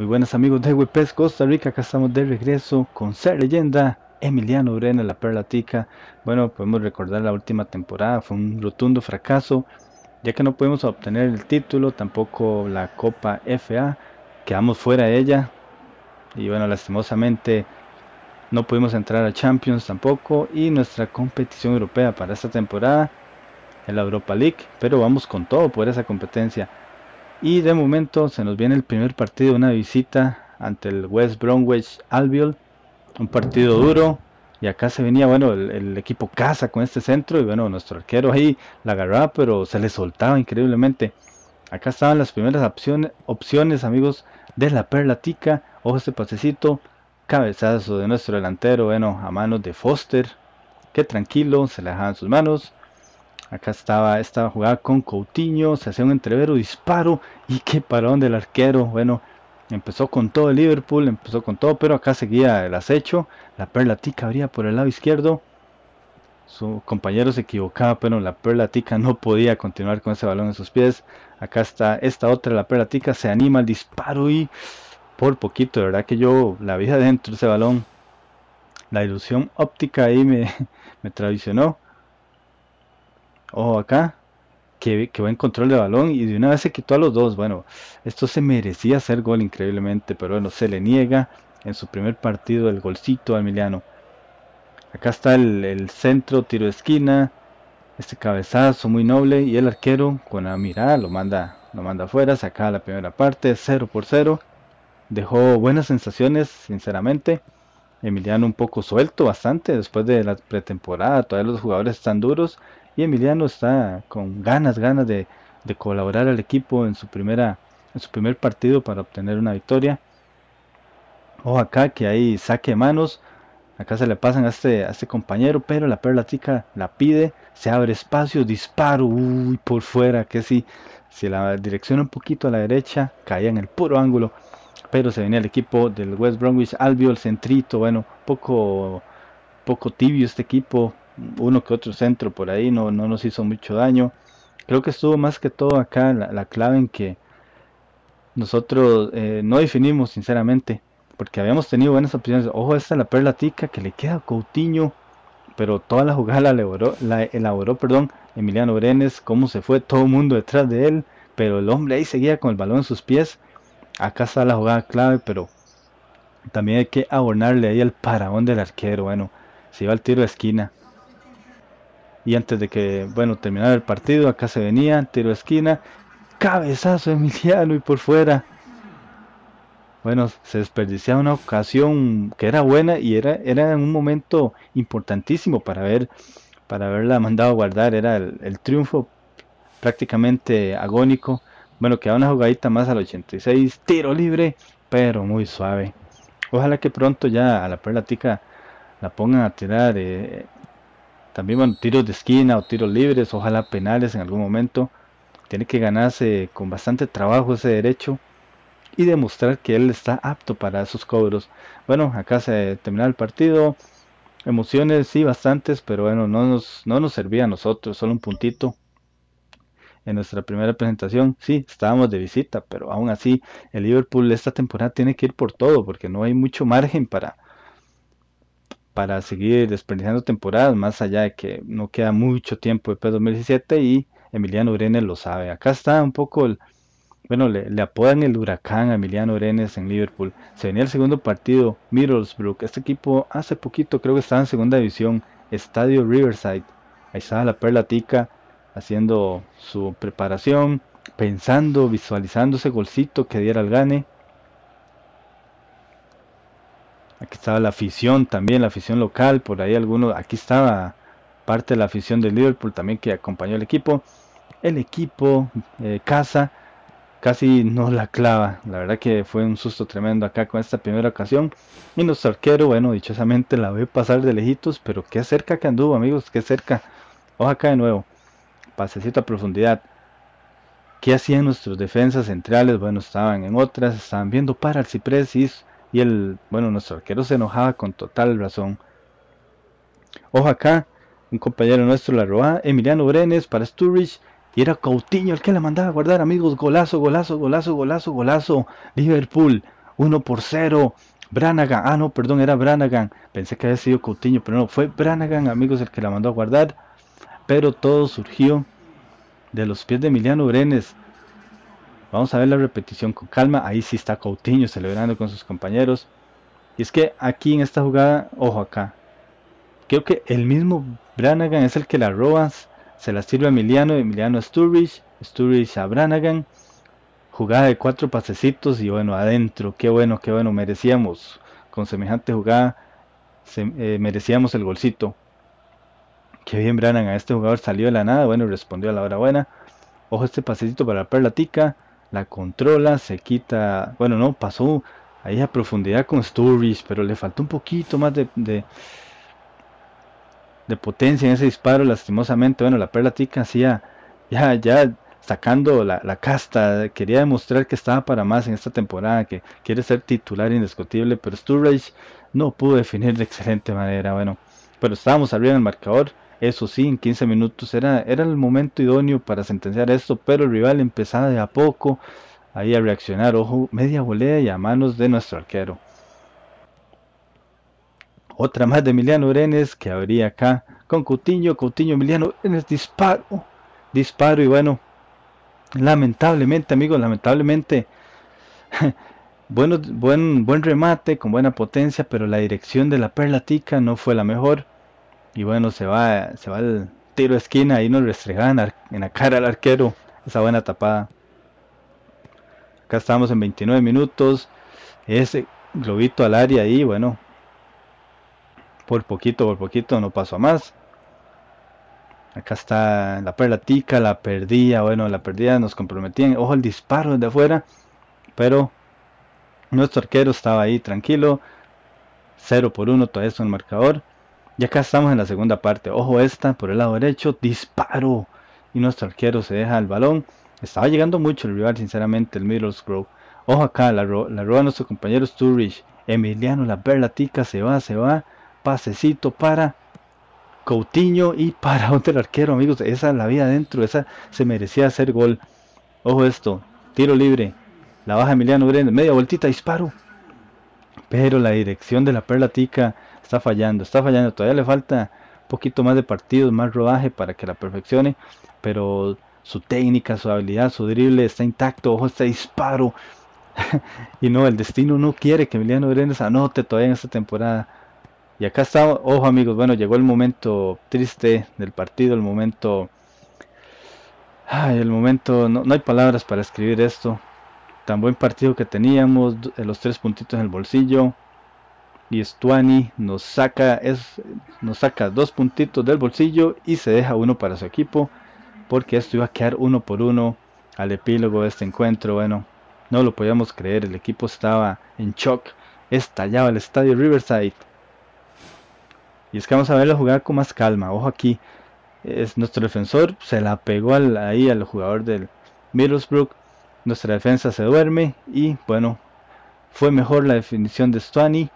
Muy buenas amigos de WPS Costa Rica, acá estamos de regreso con Ser Leyenda, Emiliano Urena, La Perla Tica. Bueno, podemos recordar la última temporada, fue un rotundo fracaso, ya que no pudimos obtener el título, tampoco la Copa FA, quedamos fuera de ella. Y bueno, lastimosamente no pudimos entrar a Champions tampoco y nuestra competición europea para esta temporada en la Europa League, pero vamos con todo por esa competencia. Y de momento se nos viene el primer partido, una visita ante el West Bromwich Albion. Un partido duro. Y acá se venía, bueno, el, equipo casa con este centro. Y bueno, nuestro arquero ahí la agarraba, pero se le soltaba increíblemente. Acá estaban las primeras opciones, opciones amigos, de la tica, Ojo este pasecito. Cabezazo de nuestro delantero, bueno, a manos de Foster. Qué tranquilo, se le dejaban sus manos. Acá estaba, estaba jugada con Coutinho, se hacía un entrevero, disparo y qué parón del arquero. Bueno, empezó con todo el Liverpool, empezó con todo, pero acá seguía el acecho. La perla tica abría por el lado izquierdo. Su compañero se equivocaba, pero la perla tica no podía continuar con ese balón en sus pies. Acá está esta otra, la perla tica se anima al disparo y por poquito, de verdad que yo la vi adentro ese balón. La ilusión óptica ahí me, me traicionó. Ojo oh, acá. que qué, buen control de balón y de una vez se quitó a los dos. Bueno, esto se merecía hacer gol increíblemente, pero bueno, se le niega en su primer partido el golcito a Emiliano. Acá está el, centro, tiro de esquina, este cabezazo muy noble y el arquero con la mirada lo manda, lo manda afuera, saca la primera parte, 0 por 0. Dejó buenas sensaciones, sinceramente. Emiliano un poco suelto, bastante, después de la pretemporada, todavía los jugadores están duros y Emiliano está con ganas, ganas de, colaborar al equipo en su, primera, en su primer partido para obtener una victoria. O acá que ahí saque manos. Acá se le pasan a este, este compañero, pero la perla chica la pide, se abre espacio, disparo, uy, por fuera, que sí, Se la direcciona un poquito a la derecha, caía en el puro ángulo, pero se venía el equipo del West Bromwich Albion, el centrito, bueno, poco, poco tibio este equipo, uno que otro centro por ahí, no, no nos hizo mucho daño. Creo que estuvo más que todo acá la, clave en que nosotros eh, no definimos, sinceramente, porque habíamos tenido buenas opciones. Ojo, esta es la perla tica que le queda a Coutinho, pero toda la jugada la elaboró, la perdón, Emiliano Brenes, cómo se fue todo el mundo detrás de él, pero el hombre ahí seguía con el balón en sus pies. Acá está la jugada clave, pero también hay que abonarle ahí el paraón del arquero. Bueno, se iba al tiro de esquina. Y antes de que, bueno, terminara el partido, acá se venía, tiro esquina, cabezazo Emiliano y por fuera. Bueno, se desperdiciaba una ocasión que era buena y era, era un momento importantísimo para ver para haberla mandado a guardar. Era el, triunfo prácticamente agónico. Bueno, queda una jugadita más al 86, tiro libre, pero muy suave. Ojalá que pronto ya a la perlatica la pongan a tirar eh, también bueno, tiros de esquina o tiros libres, ojalá penales en algún momento. Tiene que ganarse con bastante trabajo ese derecho y demostrar que él está apto para esos cobros. Bueno, acá se termina el partido. Emociones sí bastantes, pero bueno, no nos, no nos servía a nosotros, solo un puntito. En nuestra primera presentación, sí, estábamos de visita, pero aún así el Liverpool esta temporada tiene que ir por todo, porque no hay mucho margen para, para seguir desperdiciando temporadas, más allá de que no queda mucho tiempo después de 2017 y Emiliano Urenes lo sabe. Acá está un poco el, bueno, le, le, apodan el huracán a Emiliano Orenes en Liverpool. Se venía el segundo partido, Middlesbrough. Este equipo hace poquito creo que estaba en segunda división, Estadio Riverside. Ahí estaba la perla tica haciendo su preparación, pensando, visualizando ese golcito que diera el gane. Aquí estaba la afición también, la afición local, por ahí algunos. Aquí estaba parte de la afición del Liverpool también que acompañó al equipo. El equipo, eh, casa, casi no la clava. La verdad que fue un susto tremendo acá con esta primera ocasión. Y nuestro arquero, bueno, dichosamente la ve pasar de lejitos, pero qué cerca que anduvo, amigos, qué cerca. Ojo acá de nuevo. Pasecito a profundidad. ¿Qué hacían nuestros defensas centrales? Bueno, estaban en otras, estaban viendo para el Ciprés y el, bueno, nuestro arquero se enojaba con total razón. Ojo acá, un compañero nuestro la robó Emiliano Brenes para Sturridge. Y era Coutinho el que la mandaba a guardar, amigos. Golazo, golazo, golazo, golazo, golazo. Liverpool, 1 por 0. Branagan, ah, no, perdón, era Branagan. Pensé que había sido Coutinho, pero no, fue Branagan, amigos, el que la mandó a guardar. Pero todo surgió de los pies de Emiliano Brenes. Vamos a ver la repetición con calma. Ahí sí está Coutinho celebrando con sus compañeros. Y es que aquí en esta jugada, ojo acá. Creo que el mismo Branagan es el que la roba. Se la sirve a Emiliano, Emiliano a Sturridge, Sturridge a Branagan. Jugada de cuatro pasecitos y bueno, adentro. Qué bueno, qué bueno. Merecíamos. Con semejante jugada eh, merecíamos el golcito. Qué bien Branagan. Este jugador salió de la nada. Bueno, respondió a la hora buena. Ojo este pasecito para la perlatica la controla, se quita, bueno, no, pasó ahí a profundidad con Sturridge, pero le faltó un poquito más de, de, de potencia en ese disparo, lastimosamente, bueno, la perla tica hacía ya, ya sacando la, la, casta, quería demostrar que estaba para más en esta temporada, que quiere ser titular indiscutible, pero Sturridge no pudo definir de excelente manera, bueno, pero estábamos arriba en el marcador, eso sí, en 15 minutos era, era el momento idóneo para sentenciar esto, pero el rival empezaba de a poco ahí a reaccionar. Ojo, media volea y a manos de nuestro arquero. Otra más de Emiliano Urenes que habría acá con Coutinho. Coutinho, Emiliano Urenes, disparo. Disparo y bueno, lamentablemente amigos, lamentablemente. bueno, buen, buen remate con buena potencia, pero la dirección de la perla tica no fue la mejor. Y bueno, se va, se va el tiro esquina, y nos restregan en la cara al arquero. Esa buena tapada. Acá estamos en 29 minutos. Ese globito al área ahí, bueno. Por poquito, por poquito no pasó a más. Acá está la perla tica, la perdía. Bueno, la perdida nos comprometían. Ojo el disparo de afuera. Pero nuestro arquero estaba ahí tranquilo. 0 por 1 todo es el marcador. Y acá estamos en la segunda parte. Ojo esta por el lado derecho. Disparo. Y nuestro arquero se deja el balón. Estaba llegando mucho el rival, sinceramente, el Middlesbrough. Ojo acá, la, la roba nuestro compañero Sturridge. Emiliano, la perlatica, se va, se va. Pasecito para Coutinho y para otro arquero, amigos. Esa la vida adentro, esa se merecía hacer gol. Ojo esto, tiro libre. La baja Emiliano Brenner, media voltita disparo. Pero la dirección de la perlatica está fallando, está fallando, todavía le falta un poquito más de partidos, más rodaje para que la perfeccione, pero su técnica, su habilidad, su drible está intacto, ojo este disparo. y no, el destino no quiere que Emiliano Brenes anote todavía en esta temporada. Y acá está, ojo amigos, bueno, llegó el momento triste del partido, el momento... Ay, el momento, no, no hay palabras para escribir esto. Tan buen partido que teníamos, los tres puntitos en el bolsillo, y Stuani nos saca, dos puntitos del bolsillo y se deja uno para su equipo, porque esto iba a quedar uno por uno al epílogo de este encuentro. Bueno, no lo podíamos creer, el equipo estaba en shock, estallaba el estadio Riverside. Y es que vamos a verlo jugar con más calma, ojo aquí, es, nuestro defensor se la pegó ahí al jugador del Middlesbrough, nuestra defensa se duerme y bueno, fue mejor la definición de Stuani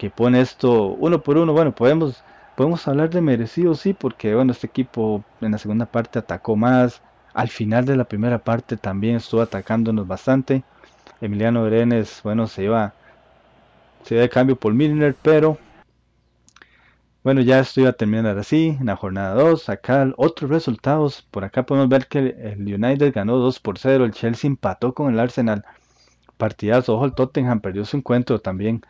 que pone esto uno por uno. Bueno, podemos, podemos hablar de merecido, sí, porque bueno, este equipo en la segunda parte atacó más. Al final de la primera parte también estuvo atacándonos bastante. Emiliano Brenes, bueno, se iba, se de cambio por Milner, pero bueno, ya esto iba a terminar así en la jornada 2. Acá otros resultados. Por acá podemos ver que el United ganó 2 por 0. El Chelsea empató con el Arsenal. Partidazo. Ojo, el Tottenham perdió su encuentro también.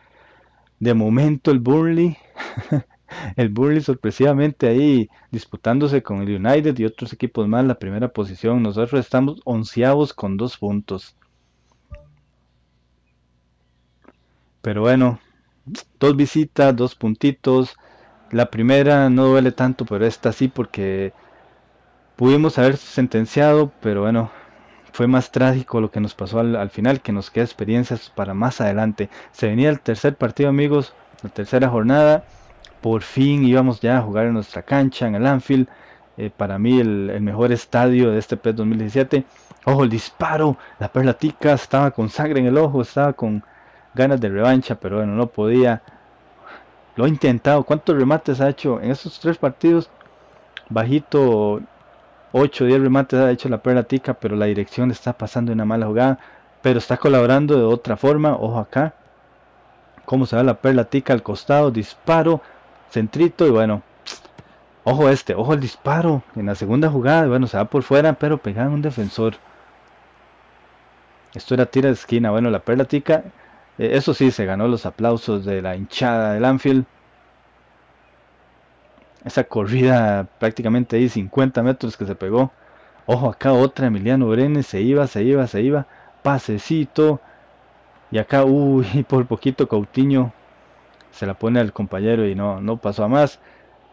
De momento el Burnley, el Burnley sorpresivamente ahí disputándose con el United y otros equipos más la primera posición. Nosotros estamos onceavos con dos puntos. Pero bueno, dos visitas, dos puntitos. La primera no duele tanto, pero esta sí porque pudimos haber sentenciado, pero bueno, fue más trágico lo que nos pasó al, final, que nos queda experiencias para más adelante. Se venía el tercer partido, amigos, la tercera jornada. Por fin íbamos ya a jugar en nuestra cancha, en el Anfield. Eh, para mí, el, mejor estadio de este PES 2017. Ojo, el disparo, la tica. estaba con sangre en el ojo, estaba con ganas de revancha, pero bueno, no podía. Lo ha intentado. ¿Cuántos remates ha hecho en estos tres partidos? Bajito 8 diez 10 remates ha hecho la perla tica, pero la dirección está pasando una mala jugada. Pero está colaborando de otra forma. Ojo acá. Cómo se va la perla tica al costado. Disparo. Centrito. Y bueno. Ojo este. Ojo el disparo. En la segunda jugada. Bueno, se va por fuera. Pero pegan en un defensor. Esto era tira de esquina. Bueno, la perla tica. Eh, eso sí, se ganó los aplausos de la hinchada del Anfield. Esa corrida prácticamente ahí 50 metros que se pegó. Ojo, acá otra Emiliano Brenes. Se iba, se iba, se iba. Pasecito. Y acá, uy, por poquito Coutinho se la pone al compañero y no, no pasó a más.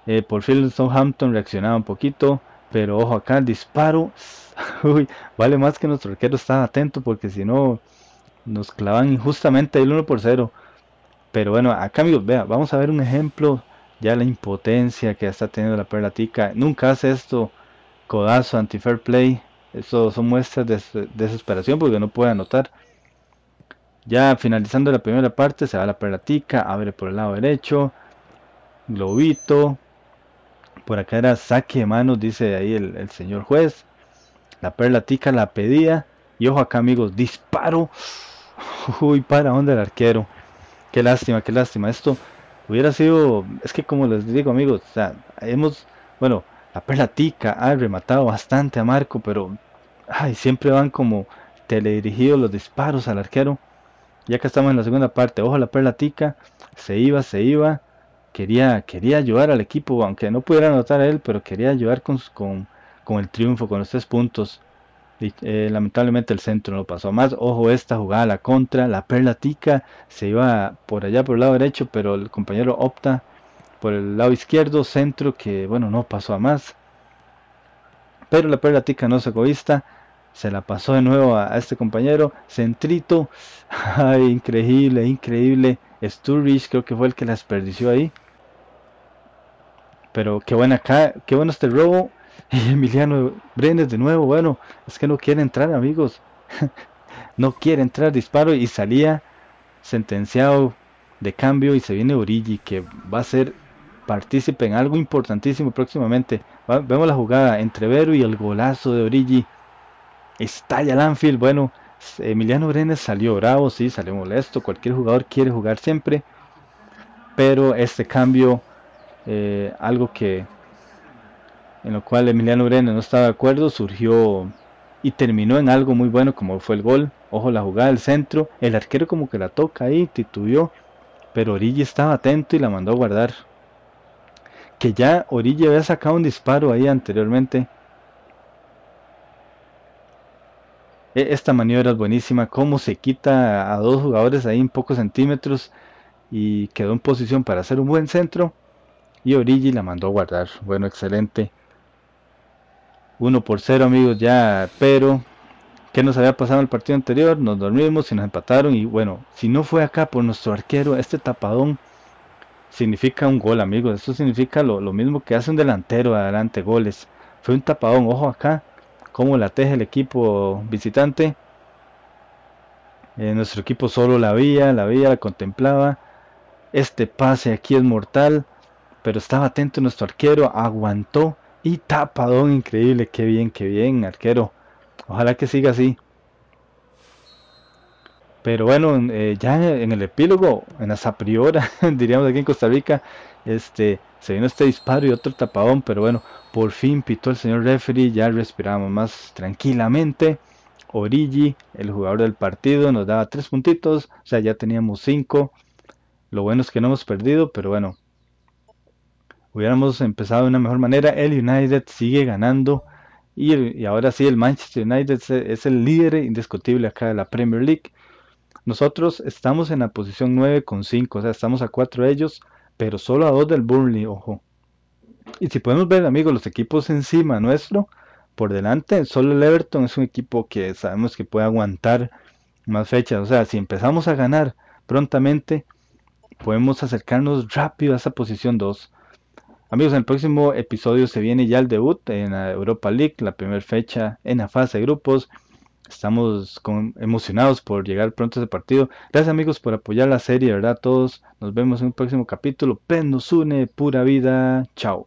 Eh, por fin Southampton reaccionaba un poquito. Pero ojo acá, el disparo. Uy, vale más que nuestro arquero está atento porque si no nos clavan injustamente el 1 por 0. Pero bueno, acá amigos, vea, vamos a ver un ejemplo ya la impotencia que está teniendo la perla tica Nunca hace esto codazo anti-fair play. eso son muestras de desesperación porque no puede anotar. Ya finalizando la primera parte, se va la tica, abre por el lado derecho, globito. Por acá era saque de manos, dice ahí el, señor juez. La perlatica la pedía. Y ojo acá, amigos, disparo. Uy, para dónde el arquero. Qué lástima, qué lástima. Esto Hubiera sido, es que como les digo amigos, hemos, bueno, la tica ha rematado bastante a Marco, pero ay, siempre van como teledirigidos los disparos al arquero. Ya que estamos en la segunda parte, ojo la perla tica, se iba, se iba, quería, quería ayudar al equipo, aunque no pudiera anotar a él, pero quería ayudar con, con, con el triunfo, con los tres puntos. Eh, lamentablemente el centro no pasó a más. Ojo, esta jugada la contra. La perla tica se iba por allá por el lado derecho, pero el compañero opta por el lado izquierdo. Centro que, bueno, no pasó a más. Pero la perla tica no se vista. Se la pasó de nuevo a, este compañero. Centrito. Ay, increíble, increíble. Sturridge creo que fue el que la desperdició ahí. Pero qué buena qué bueno este robo Emiliano Brenes de nuevo, bueno, es que no quiere entrar, amigos. no quiere entrar, disparo y salía sentenciado de cambio y se viene Origi que va a ser partícipe en algo importantísimo próximamente. vemos la jugada entre Vero y el golazo de Origi. Estalla Anfield bueno, Emiliano Brenes salió bravo, sí, salió molesto, cualquier jugador quiere jugar siempre, pero este cambio, eh, algo que en lo cual Emiliano Urena no estaba de acuerdo, surgió y terminó en algo muy bueno como fue el gol. Ojo la jugada del centro, el arquero como que la toca ahí, titubió pero Origi estaba atento y la mandó a guardar. Que ya Origi había sacado un disparo ahí anteriormente. E, esta maniobra es buenísima, cómo se quita a dos jugadores ahí en pocos centímetros y quedó en posición para hacer un buen centro. Y Origi la mandó a guardar. Bueno, excelente. 1 por 0 amigos ya, pero ¿qué nos había pasado en el partido anterior? Nos dormimos y nos empataron y bueno, si no fue acá por nuestro arquero, este tapadón significa un gol amigos, esto significa lo, mismo que hace un delantero adelante, goles. Fue un tapadón, ojo acá, Cómo la teje el equipo visitante. Eh, nuestro equipo solo la veía, la veía, la contemplaba. Este pase aquí es mortal, pero estaba atento nuestro arquero, aguantó y tapadón increíble, qué bien, qué bien, arquero. Ojalá que siga así. Pero bueno, eh, ya en el, epílogo, en la Zapriora, diríamos aquí en Costa Rica, este, se vino este disparo y otro tapadón, pero bueno, por fin pitó el señor referee, ya respiramos más tranquilamente. Origi, el jugador del partido, nos daba tres puntitos, o sea, ya teníamos cinco. Lo bueno es que no hemos perdido, pero bueno, hubiéramos empezado de una mejor manera. El United sigue ganando y, ahora sí el Manchester United es, es, el líder indiscutible acá de la Premier League. Nosotros estamos en la posición 9 con 5, o sea, estamos a 4 de ellos, pero solo a 2 del Burnley, ojo. Y si podemos ver, amigos, los equipos encima nuestro, por delante, solo el Everton es un equipo que sabemos que puede aguantar más fechas. O sea, si empezamos a ganar prontamente, podemos acercarnos rápido a esa posición 2. Amigos, en el próximo episodio se viene ya el debut en la Europa League, la primera fecha en la fase de grupos. Estamos con, emocionados por llegar pronto a ese partido. Gracias amigos por apoyar la serie, ¿verdad? Todos nos vemos en un próximo capítulo. Pen nos une, pura vida. Chao.